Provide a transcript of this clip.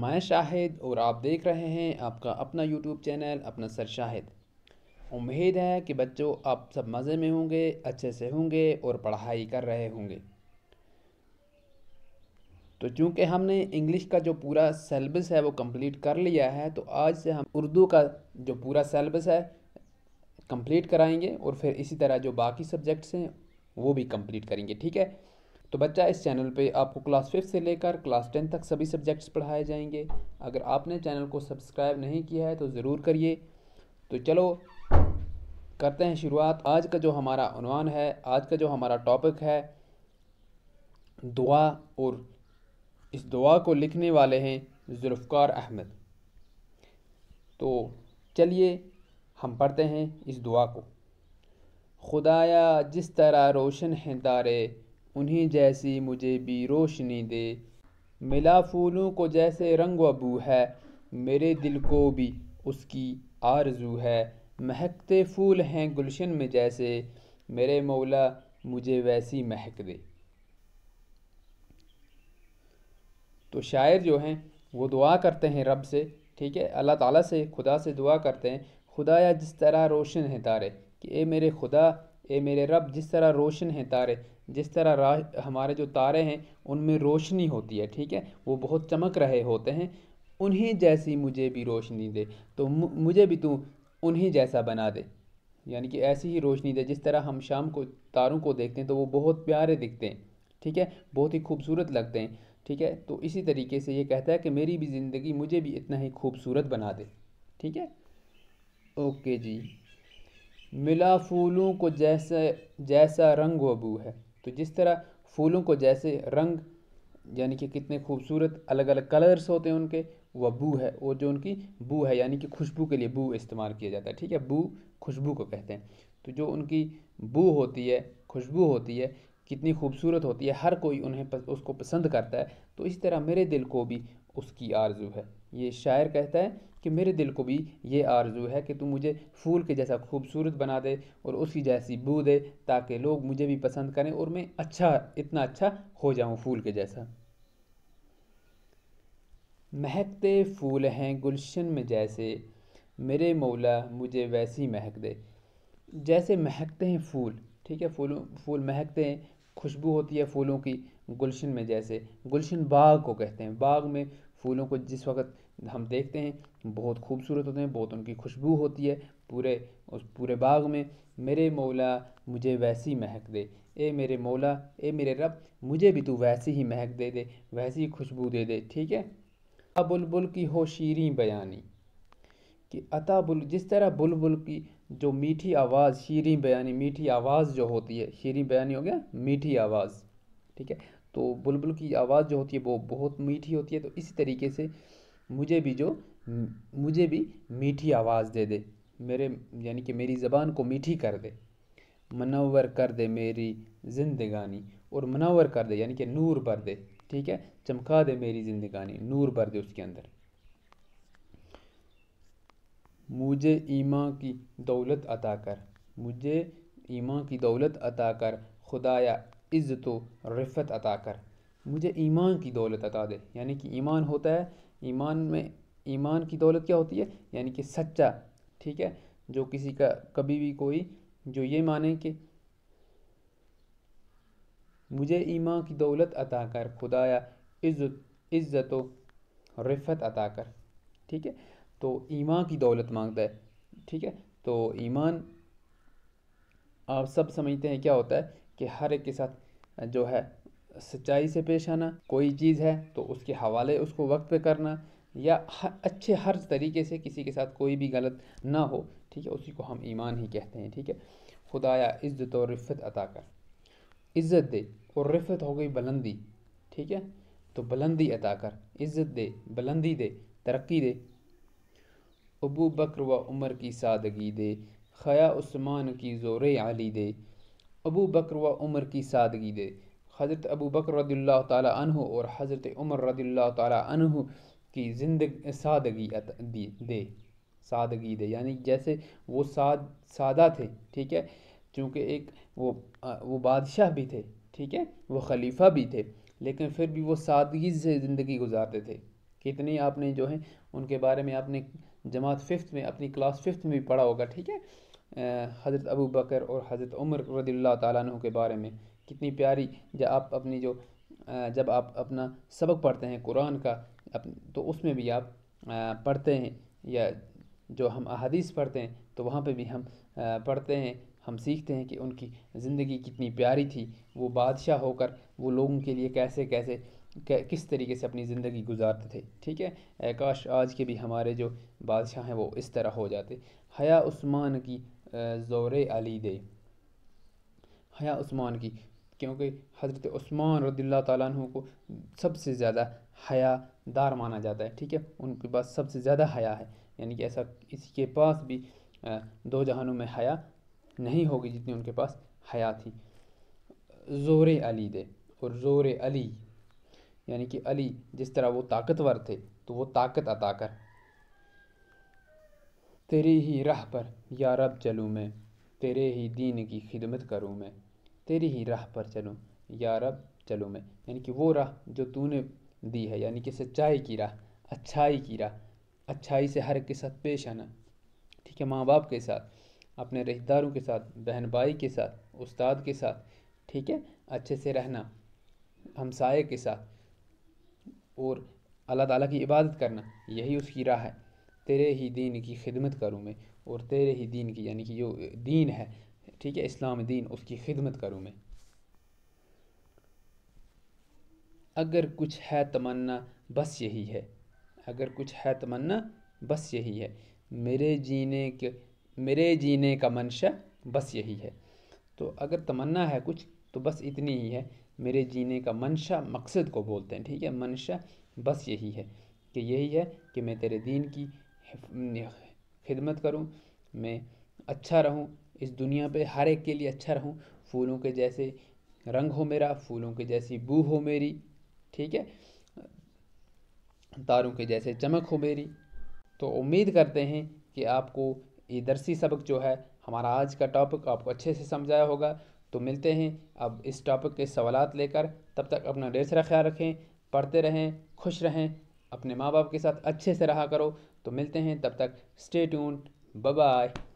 मैं शाहिद और आप देख रहे हैं आपका अपना यूट्यूब चैनल अपना सर शाहिद उम्मीद है कि बच्चों आप सब मज़े में होंगे अच्छे से होंगे और पढ़ाई कर रहे होंगे तो चूंकि हमने इंग्लिश का जो पूरा सेलेबस है वो कंप्लीट कर लिया है तो आज से हम उर्दू का जो पूरा सेलेबस है कंप्लीट कराएंगे और फिर इसी तरह जो बाकी सब्जेक्ट्स हैं वो भी कंप्लीट करेंगे ठीक है तो बच्चा इस चैनल पे आपको क्लास फिफ्थ से लेकर क्लास टेन तक सभी सब्जेक्ट्स पढ़ाए जाएंगे अगर आपने चैनल को सब्सक्राइब नहीं किया है तो ज़रूर करिए तो चलो करते हैं शुरुआत आज का जो हमारा अनवान है आज का जो हमारा टॉपिक है दुआ और इस दुआ को लिखने वाले हैं जुल्फ़ार अहमद तो चलिए हम पढ़ते हैं इस दुआ को खुदाया जिस तरह रोशन है दारे उन्हीं जैसी मुझे भी रोशनी दे मिला फूलों को जैसे रंग अबू है मेरे दिल को भी उसकी आरजू है महकते फूल हैं गुलशन में जैसे मेरे मौला मुझे वैसी महक दे तो शायर जो हैं वो दुआ करते हैं रब से ठीक है अल्लाह ताला से खुदा से दुआ करते हैं खुदा या जिस तरह रोशन है तारे कि ए मेरे खुदा ए मेरे रब जिस तरह रोशन हैं तारे जिस तरह हमारे जो तारे हैं उनमें रोशनी होती है ठीक है वो बहुत चमक रहे होते हैं उन्हीं जैसी मुझे भी रोशनी दे तो मुझे भी तू उन्हीं जैसा बना दे यानी कि ऐसी ही रोशनी दे जिस तरह हम शाम को तारों को देखते हैं तो वो बहुत प्यारे दिखते हैं ठीक है बहुत ही खूबसूरत लगते हैं ठीक है तो इसी तरीके से ये कहता है कि मेरी भी ज़िंदगी मुझे भी इतना ही खूबसूरत बना दे ठीक है ओके जी मिला फूलों को जैसे जैसा रंग व बू है तो जिस तरह फूलों को जैसे रंग यानी कि कितने खूबसूरत अलग अलग कलर्स होते हैं उनके वह बू है वो जो उनकी बू है यानी कि खुशबू के लिए बू इस्तेमाल किया जाता है ठीक है बू खुशबू को कहते हैं तो जो उनकी बू होती है खुशबू होती है कितनी खूबसूरत होती है हर कोई उन्हें पस, उसको पसंद करता है तो इस तरह मेरे दिल को भी उसकी आरजू है ये शायर कहता है कि मेरे दिल को भी ये आरजू है कि तू मुझे फूल के जैसा खूबसूरत बना दे और उसकी जैसी बू दे ताकि लोग मुझे भी पसंद करें और मैं अच्छा इतना अच्छा हो जाऊँ फूल के जैसा महकते फूल हैं गुलशन में जैसे मेरे मौला मुझे वैसी महक दे जैसे महकते हैं फूल ठीक है फूलों फूल महकते हैं खुशबू होती है फूलों की गुलशन में जैसे गुलशन बाग को कहते हैं बाग में फूलों को जिस वक्त हम देखते हैं बहुत खूबसूरत होते हैं बहुत उनकी खुशबू होती है पूरे उस पूरे बाग में मेरे मौला मुझे वैसी महक दे ए मेरे मौला ए मेरे रब मुझे भी तू वैसी ही महक दे दे वैसी खुशबू दे दे ठीक है अता बुलबुल की हो शीरी बयानी कि अता बुल जिस तरह बुलबुल की जो मीठी आवाज़ शीरी बयानी मीठी आवाज़ जो होती है शीरी बयानी हो गया मीठी आवाज़ ठीक है तो बुलबुल की आवाज़ जो होती है वो बहुत मीठी होती है तो इसी तरीके से मुझे भी जो मुझे भी मीठी आवाज़ दे दे मेरे यानी कि मेरी ज़बान को मीठी कर दे मनवर कर दे मेरी जिंदगानी और मनवर कर दे यानी कि नूर भर दे ठीक है चमका दे मेरी जिंदगानी नूर भर दे उसके अंदर मुझे ईमा की दौलत अता कर मुझे ईमा की दौलत अता कर खुदाया इज़्ज़त व रफ़त अता कर मुझे ईमान की दौलत अता दे यानी कि ईमान होता है ईमान में ईमान की दौलत क्या होती है यानी कि सच्चा ठीक है जो किसी का कभी भी कोई जो ये माने कि मुझे ईमान की दौलत अता कर खुदाया इज़्ज़त इज़्ज़त व रफ़त अता कर ठीक है तो ईमान की दौलत मांगता है ठीक है तो ईमान आप सब समझते हैं क्या होता है कि हर एक के साथ जो है सच्चाई से पेश आना कोई चीज़ है तो उसके हवाले उसको वक्त पे करना या हर अच्छे हर तरीके से किसी के साथ कोई भी गलत ना हो ठीक है उसी को हम ईमान ही कहते हैं ठीक है खुदाया इज़्ज़त और रफ़त अता कर इज़्ज़त दे और रफत हो गई बुलंदी ठीक है तो बुलंदी अता कर इज़्ज़त दे बुलंदी दे तरक्की दे अबू बकर व उमर की सादगी दे खया उस्मान की ज़ोर आली दे अबू बकर व उमर की सादगी दे हज़रत अबू बकर रदील्ला तु और हज़रत उमर रदील्ला तु की जिंदगी सादगी दे सादगी दे यानी जैसे वो साद सादा थे ठीक है चूँकि एक वो वो बादशाह भी थे ठीक है वो खलीफा भी थे लेकिन फिर भी वो सादगी से ज़िंदगी गुजारते थे कितने आपने जो है उनके बारे में आपने जमात फिफ्थ में अपनी क्लास फिफ्थ में भी पढ़ा होगा ठीक है हज़रत अबू बकर और हज़रत उमर रदील्ला तु के बारे में कितनी प्यारी जब आप अपनी जो जब आप अपना सबक पढ़ते हैं कुरान का तो उसमें भी आप पढ़ते हैं या जो हम अदीस पढ़ते हैं तो वहाँ पे भी हम पढ़ते हैं हम सीखते हैं कि उनकी ज़िंदगी कितनी प्यारी थी वो बादशाह होकर वो लोगों के लिए कैसे कैसे किस तरीके से अपनी ज़िंदगी गुजारते थे ठीक है काश आज के भी हमारे जो बादशाह हैं वो इस तरह हो जाते हया उस्मान की ज़ोर अली दे हया उस्मान की क्योंकि हज़रत उस्मान रदील्ला तु को सबसे ज़्यादा हयादार माना जाता है ठीक है उनके पास सबसे ज़्यादा हया है यानी कि ऐसा किसी के पास भी दो जहानों में हया नहीं होगी जितनी उनके पास हया थी ज़ोर अली दे और ज़ोर अली यानी कि अली जिस तरह वो ताकतवर थे तो वो ताकत अता कर तेरी ही राह पर या रब चलूँ मैं तेरे ही दीन की खिदमत करूँ मैं तेरी ही राह पर चलूँ या रब चलूँ मैं यानी कि वो राह जो तूने दी है यानी कि सच्चाई की राह अच्छाई की राह अच्छाई से हर के साथ पेश आना ठीक है माँ बाप के साथ अपने रिश्तेदारों के साथ बहन भाई के साथ उस्ताद के साथ ठीक है अच्छे से रहना हमसाए के साथ और अल्लाह ताला की इबादत करना यही उसकी राह है तेरे ही दीन की खिदमत करूँ मैं और तेरे ही दीन की यानी कि जो दीन है ठीक है इस्लाम दीन उसकी खिदमत करूँ मैं अगर कुछ है तमन्ना बस यही है अगर कुछ है तमन्ना बस यही है मेरे जीने के मेरे जीने का मंशा बस यही है तो अगर तमन्ना है कुछ तो बस इतनी ही है मेरे जीने का मंशा मकसद को बोलते हैं ठीक है मंशा बस यही है कि यही है कि मैं तेरे दीन की खिदमत करूँ मैं अच्छा रहूँ इस दुनिया पे हर एक के लिए अच्छा रहूँ फूलों के जैसे रंग हो मेरा फूलों के जैसी बू हो मेरी ठीक है तारों के जैसे चमक हो मेरी तो उम्मीद करते हैं कि आपको ये दरसी सबक जो है हमारा आज का टॉपिक आपको अच्छे से समझाया होगा तो मिलते हैं अब इस टॉपिक के सवाल लेकर तब तक अपना ढेर सारा ख्याल रखें पढ़ते रहें खुश रहें अपने माँ बाप के साथ अच्छे से रहा करो तो मिलते हैं तब तक स्टे ट्यून्ड बाय